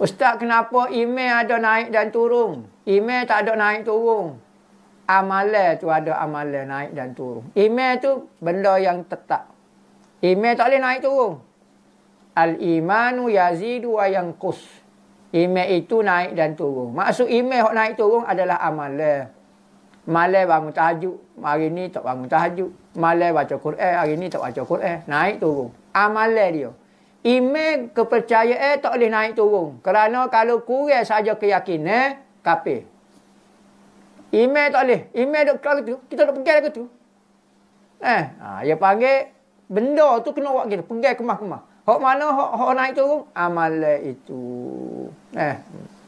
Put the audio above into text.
Ustaz kenapa email ada naik dan turun? Email tak ada naik turun. Amalan tu ada amalan naik dan turun. Email tu benda yang tetap. Email tak boleh naik turun. Al-imanu yazidu wa yanqus. Email itu naik dan turun. Maksud email hok naik turun adalah amalan. Malai bangun tahajud. Hari ni tak bangun tahajud. Malai baca Quran. Hari ni tak baca Quran. Naik turun. Amalai dia iman kepercayaan tak boleh naik turun kerana kalau kurang saja keyakinan eh, kafir iman tak boleh iman dok kalau tu kita dok pegang lagu tu eh ha dia panggil benda tu kena buat gitu pegang kemah-kemah hok mana hok, naik turun amal itu eh